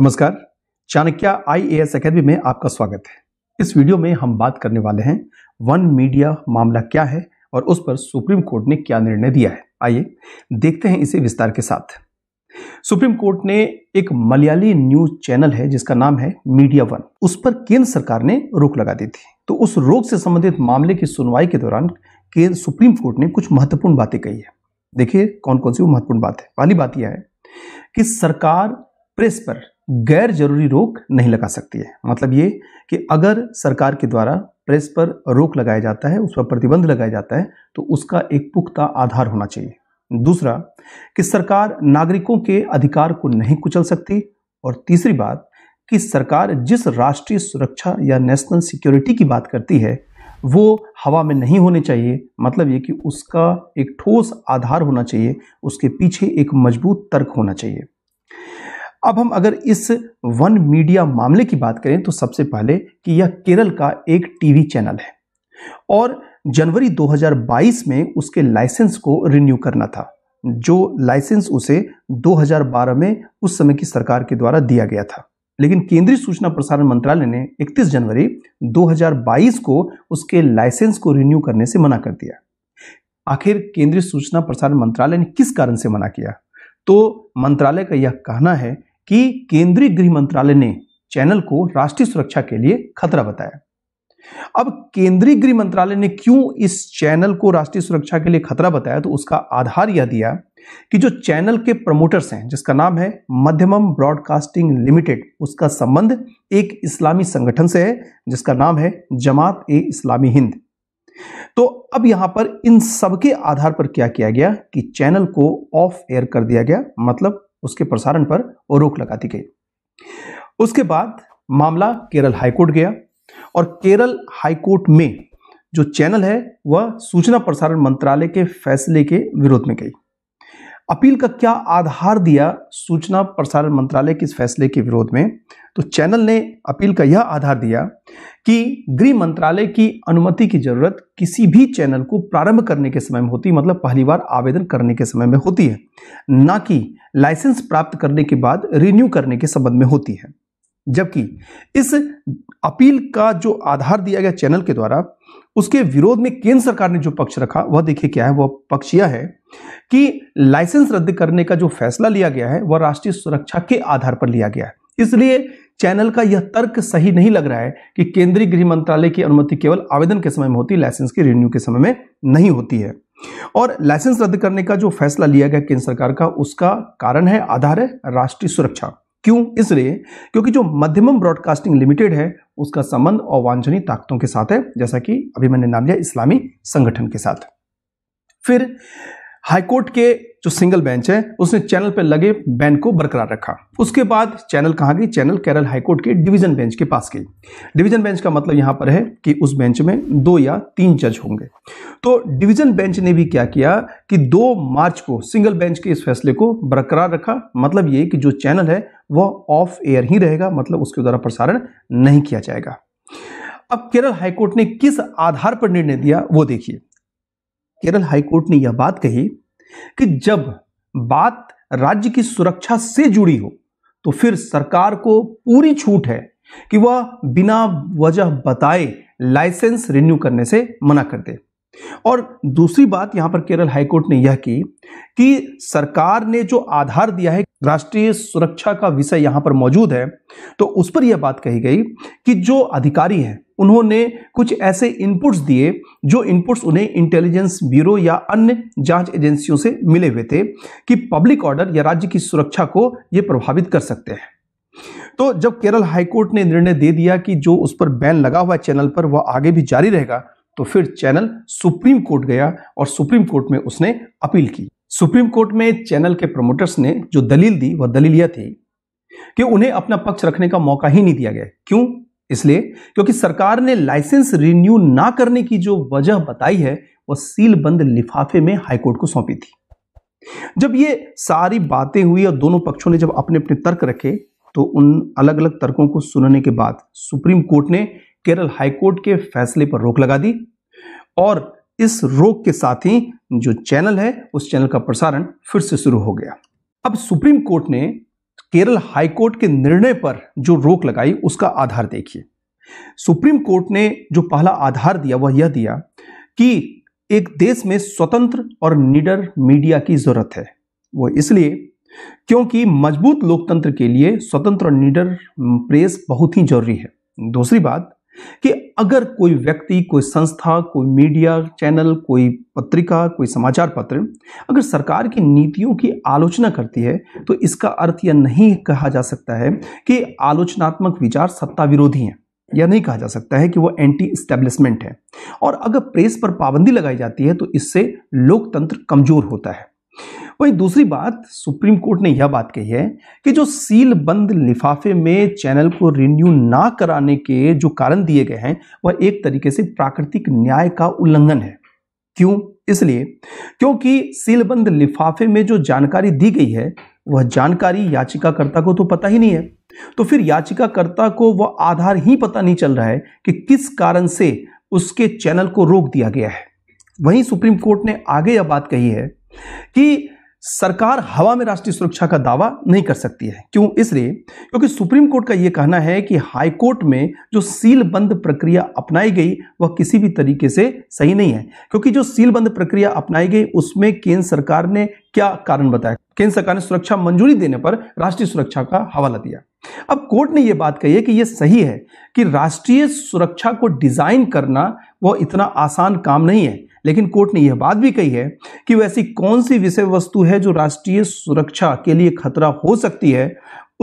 नमस्कार चाणक्य आई एकेडमी में आपका स्वागत है इस वीडियो में हम बात करने वाले हैं वन मीडिया मामला क्या है और उस पर सुप्रीम कोर्ट ने क्या निर्णय दिया है आइए देखते हैं इसे विस्तार के साथ सुप्रीम कोर्ट ने एक मलयाली न्यूज चैनल है जिसका नाम है मीडिया वन उस पर केंद्र सरकार ने रोक लगा दी थी तो उस रोक से संबंधित मामले की सुनवाई के दौरान केंद्र सुप्रीम कोर्ट ने कुछ महत्वपूर्ण बातें कही है देखिए कौन कौन सी वो महत्वपूर्ण बात है पहली बात यह है कि सरकार प्रेस पर गैर जरूरी रोक नहीं लगा सकती है मतलब ये कि अगर सरकार के द्वारा प्रेस पर रोक लगाया जाता है उस पर प्रतिबंध लगाया जाता है तो उसका एक पुख्ता आधार होना चाहिए दूसरा कि सरकार नागरिकों के अधिकार को नहीं कुचल सकती और तीसरी बात कि सरकार जिस राष्ट्रीय सुरक्षा या नेशनल सिक्योरिटी की बात करती है वो हवा में नहीं होने चाहिए मतलब ये कि उसका एक ठोस आधार होना चाहिए उसके पीछे एक मजबूत तर्क होना चाहिए अब हम अगर इस वन मीडिया मामले की बात करें तो सबसे पहले कि यह केरल का एक टीवी चैनल है और जनवरी 2022 में उसके लाइसेंस को रिन्यू करना था जो लाइसेंस उसे 2012 में उस समय की सरकार के द्वारा दिया गया था लेकिन केंद्रीय सूचना प्रसारण मंत्रालय ने 31 जनवरी 2022 को उसके लाइसेंस को रिन्यू करने से मना कर दिया आखिर केंद्रीय सूचना प्रसारण मंत्रालय ने किस कारण से मना किया तो मंत्रालय का यह कहना है कि केंद्रीय गृह मंत्रालय ने चैनल को राष्ट्रीय सुरक्षा के लिए खतरा बताया अब केंद्रीय गृह मंत्रालय ने क्यों इस चैनल को राष्ट्रीय सुरक्षा के लिए खतरा बताया तो उसका आधार यह दिया कि जो चैनल के प्रमोटर्स हैं जिसका नाम है मध्यमम ब्रॉडकास्टिंग लिमिटेड उसका संबंध एक इस्लामी संगठन से है जिसका नाम है जमात ए इस्लामी हिंद तो अब यहां पर इन सबके आधार पर क्या किया गया कि चैनल को ऑफ एयर कर दिया गया मतलब उसके प्रसारण पर रोक लगा दी गई उसके बाद मामला केरल हाईकोर्ट गया और केरल हाईकोर्ट में जो चैनल है वह सूचना प्रसारण मंत्रालय के फैसले के विरोध में गई अपील का क्या आधार दिया सूचना प्रसारण मंत्रालय के इस फैसले के विरोध में तो चैनल ने अपील का यह आधार दिया कि गृह मंत्रालय की अनुमति की जरूरत किसी भी चैनल को प्रारंभ करने के समय में होती मतलब पहली बार आवेदन करने के समय में होती है ना कि लाइसेंस प्राप्त करने के बाद रिन्यू करने के संबंध में होती है जबकि इस अपील का जो आधार दिया गया चैनल के द्वारा उसके विरोध में केंद्र सरकार ने जो पक्ष रखा वह देखिए क्या है वह पक्ष यह है कि लाइसेंस रद्द करने का जो फैसला लिया गया है वह राष्ट्रीय सुरक्षा के आधार पर लिया गया है इसलिए चैनल का यह तर्क सही नहीं लग रहा है कि केंद्रीय गृह मंत्रालय की अनुमति केवल आवेदन के समय में होती लाइसेंस की रिन्यू के समय में नहीं होती है और लाइसेंस रद्द करने का जो फैसला लिया गया केंद्र सरकार का उसका कारण है आधार है राष्ट्रीय सुरक्षा क्यों इसलिए क्योंकि जो मध्यमम ब्रॉडकास्टिंग लिमिटेड है उसका संबंध अवांछनीय ताकतों के साथ है जैसा कि अभी मैंने नाम लिया इस्लामी संगठन के साथ फिर हाईकोर्ट के जो सिंगल बेंच है उसने चैनल पर लगे बैन को बरकरार रखा उसके बाद चैनल कहाँ गई चैनल केरल हाईकोर्ट के डिवीजन बेंच के पास गई डिवीजन बेंच का मतलब यहाँ पर है कि उस बेंच में दो या तीन जज होंगे तो डिवीजन बेंच ने भी क्या किया कि दो मार्च को सिंगल बेंच के इस फैसले को बरकरार रखा मतलब ये कि जो चैनल है वह ऑफ एयर ही रहेगा मतलब उसके द्वारा प्रसारण नहीं किया जाएगा अब केरल हाईकोर्ट ने किस आधार पर निर्णय दिया वो देखिए केरल हाईकोर्ट ने यह बात कही कि जब बात राज्य की सुरक्षा से जुड़ी हो तो फिर सरकार को पूरी छूट है कि वह बिना वजह बताए लाइसेंस रिन्यू करने से मना कर दे और दूसरी बात यहां पर केरल हाईकोर्ट ने यह की कि सरकार ने जो आधार दिया है राष्ट्रीय सुरक्षा का विषय यहां पर मौजूद है तो उस पर यह बात कही गई कि जो अधिकारी हैं उन्होंने कुछ ऐसे इनपुट्स दिए जो इनपुट्स उन्हें इंटेलिजेंस ब्यूरो या अन्य जांच एजेंसियों से मिले हुए थे कि पब्लिक ऑर्डर या राज्य की सुरक्षा को ये प्रभावित कर सकते हैं तो जब केरल हाईकोर्ट ने निर्णय दे दिया कि जो उस पर बैन लगा हुआ है चैनल पर वह आगे भी जारी रहेगा तो फिर चैनल सुप्रीम कोर्ट गया और सुप्रीम कोर्ट में उसने अपील की सुप्रीम कोर्ट में चैनल के प्रमोटर्स ने जो दलील दी वह दलील यह थी कि उन्हें अपना पक्ष रखने का मौका ही नहीं दिया गया क्यों इसलिए क्योंकि सरकार ने लाइसेंस रिन्यू ना करने की जो वजह बताई है वह सीलबंद लिफाफे में हाईकोर्ट को सौंपी थी जब ये सारी बातें हुई और दोनों पक्षों ने जब अपने अपने तर्क रखे तो उन अलग अलग तर्कों को सुनने के बाद सुप्रीम कोर्ट ने केरल हाईकोर्ट के फैसले पर रोक लगा दी और इस रोक के साथ ही जो चैनल है उस चैनल का प्रसारण फिर से शुरू हो गया अब सुप्रीम कोर्ट ने केरल हाईकोर्ट के निर्णय पर जो रोक लगाई उसका आधार देखिए सुप्रीम कोर्ट ने जो पहला आधार दिया वह यह दिया कि एक देश में स्वतंत्र और निडर मीडिया की जरूरत है वह इसलिए क्योंकि मजबूत लोकतंत्र के लिए स्वतंत्र और निडर प्रेस बहुत ही जरूरी है दूसरी बात कि अगर कोई व्यक्ति कोई संस्था कोई मीडिया चैनल कोई पत्रिका कोई समाचार पत्र अगर सरकार की नीतियों की आलोचना करती है तो इसका अर्थ यह नहीं कहा जा सकता है कि आलोचनात्मक विचार सत्ता विरोधी हैं यह नहीं कहा जा सकता है कि वह एंटी स्टैब्लिशमेंट है और अगर प्रेस पर पाबंदी लगाई जाती है तो इससे लोकतंत्र कमजोर होता है वहीं दूसरी बात सुप्रीम कोर्ट ने यह बात कही है कि जो सील बंद लिफाफे में चैनल को रिन्यू ना कराने के जो कारण दिए गए हैं वह एक तरीके से प्राकृतिक न्याय का उल्लंघन है क्यों इसलिए क्योंकि सीलबंद लिफाफे में जो जानकारी दी गई है वह जानकारी याचिकाकर्ता को तो पता ही नहीं है तो फिर याचिकाकर्ता को वह आधार ही पता नहीं चल रहा है कि किस कारण से उसके चैनल को रोक दिया गया है वहीं सुप्रीम कोर्ट ने आगे यह बात कही है कि सरकार हवा में राष्ट्रीय सुरक्षा का दावा नहीं कर सकती है क्यों इसलिए क्योंकि सुप्रीम कोर्ट का यह कहना है कि हाई कोर्ट में जो सील बंद प्रक्रिया अपनाई गई वह किसी भी तरीके से सही नहीं है क्योंकि जो सीलबंद प्रक्रिया अपनाई गई उसमें केंद्र सरकार ने क्या कारण बताया केंद्र सरकार ने सुरक्षा मंजूरी देने पर राष्ट्रीय सुरक्षा का हवाला दिया अब कोर्ट ने यह बात कही है कि यह सही है कि राष्ट्रीय सुरक्षा को डिजाइन करना वह इतना आसान काम नहीं है लेकिन कोर्ट ने यह बात भी कही है कि वैसी कौन सी विषय वस्तु है जो राष्ट्रीय सुरक्षा के लिए खतरा हो सकती है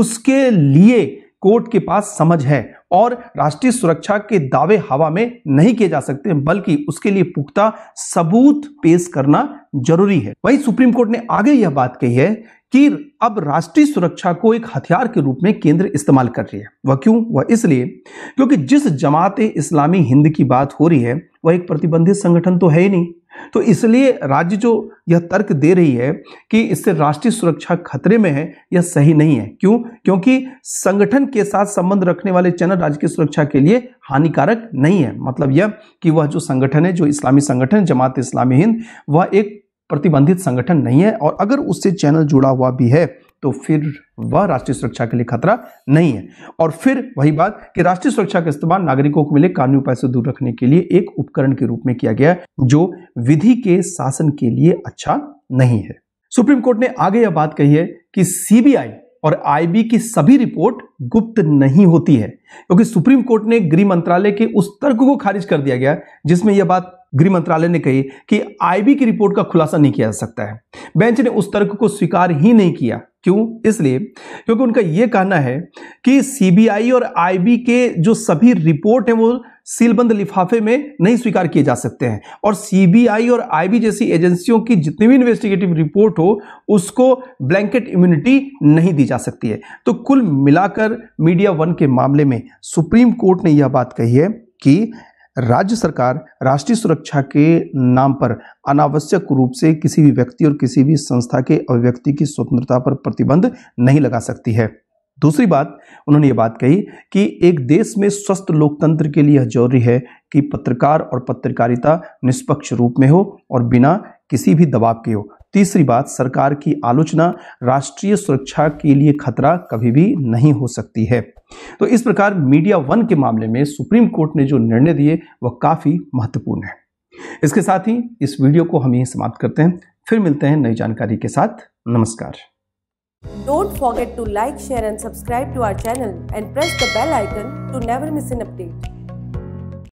उसके लिए कोर्ट के पास समझ है और राष्ट्रीय सुरक्षा के दावे हवा में नहीं किए जा सकते बल्कि उसके लिए पुख्ता सबूत पेश करना जरूरी है वही सुप्रीम कोर्ट ने आगे यह बात कही है कि अब राष्ट्रीय सुरक्षा को एक हथियार के रूप में केंद्र इस्तेमाल कर रही है वह क्यों वह इसलिए क्योंकि जिस जमात इस्लामी हिंद की बात हो रही है वह एक प्रतिबंधित संगठन तो है ही नहीं तो इसलिए राज्य जो यह तर्क दे रही है कि इससे राष्ट्रीय सुरक्षा खतरे में है यह सही नहीं है क्यों क्योंकि संगठन के साथ संबंध रखने वाले चैनल राज्य की सुरक्षा के लिए हानिकारक नहीं है मतलब यह कि वह जो संगठन है जो इस्लामी संगठन जमात इस्लामी हिंद वह एक प्रतिबंधित संगठन नहीं है और अगर उससे चैनल जुड़ा हुआ भी है तो फिर वह राष्ट्रीय सुरक्षा के लिए खतरा नहीं है और फिर वही बात कि राष्ट्रीय सुरक्षा का इस्तेमाल नागरिकों को मिले कानूनी उपाय से दूर रखने के लिए एक उपकरण के रूप में किया गया जो विधि के शासन के लिए अच्छा नहीं है सुप्रीम कोर्ट ने आगे यह बात कही है कि सीबीआई और आईबी की सभी रिपोर्ट गुप्त नहीं होती है क्योंकि सुप्रीम कोर्ट ने गृह मंत्रालय के उस तर्क को खारिज कर दिया गया जिसमें यह बात गृह मंत्रालय ने कही कि आईबी की रिपोर्ट का खुलासा नहीं किया जा सकता है बेंच ने उस तर्क को स्वीकार ही नहीं किया क्यों इसलिए क्योंकि उनका यह कहना है कि सीबीआई और आईबी के जो सभी रिपोर्ट हैं वो सीलबंद लिफाफे में नहीं स्वीकार किए जा सकते हैं और सीबीआई और आईबी जैसी एजेंसियों की जितनी भी इन्वेस्टिगेटिव रिपोर्ट हो उसको ब्लैंकेट इम्यूनिटी नहीं दी जा सकती है तो कुल मिलाकर मीडिया वन के मामले में सुप्रीम कोर्ट ने यह बात कही है कि राज्य सरकार राष्ट्रीय सुरक्षा के नाम पर अनावश्यक रूप से किसी भी व्यक्ति और किसी भी संस्था के अभिव्यक्ति की स्वतंत्रता पर प्रतिबंध नहीं लगा सकती है दूसरी बात उन्होंने ये बात कही कि एक देश में स्वस्थ लोकतंत्र के लिए जरूरी है कि पत्रकार और पत्रकारिता निष्पक्ष रूप में हो और बिना किसी भी दबाव के हो तीसरी बात सरकार की आलोचना राष्ट्रीय सुरक्षा के लिए खतरा कभी भी नहीं हो सकती है तो इस प्रकार मीडिया वन के मामले में सुप्रीम कोर्ट ने जो निर्णय दिए वह काफ़ी महत्वपूर्ण है इसके साथ ही इस वीडियो को हम यही समाप्त करते हैं फिर मिलते हैं नई जानकारी के साथ नमस्कार don't forget to like share and subscribe to our channel and press the bell icon to never miss an update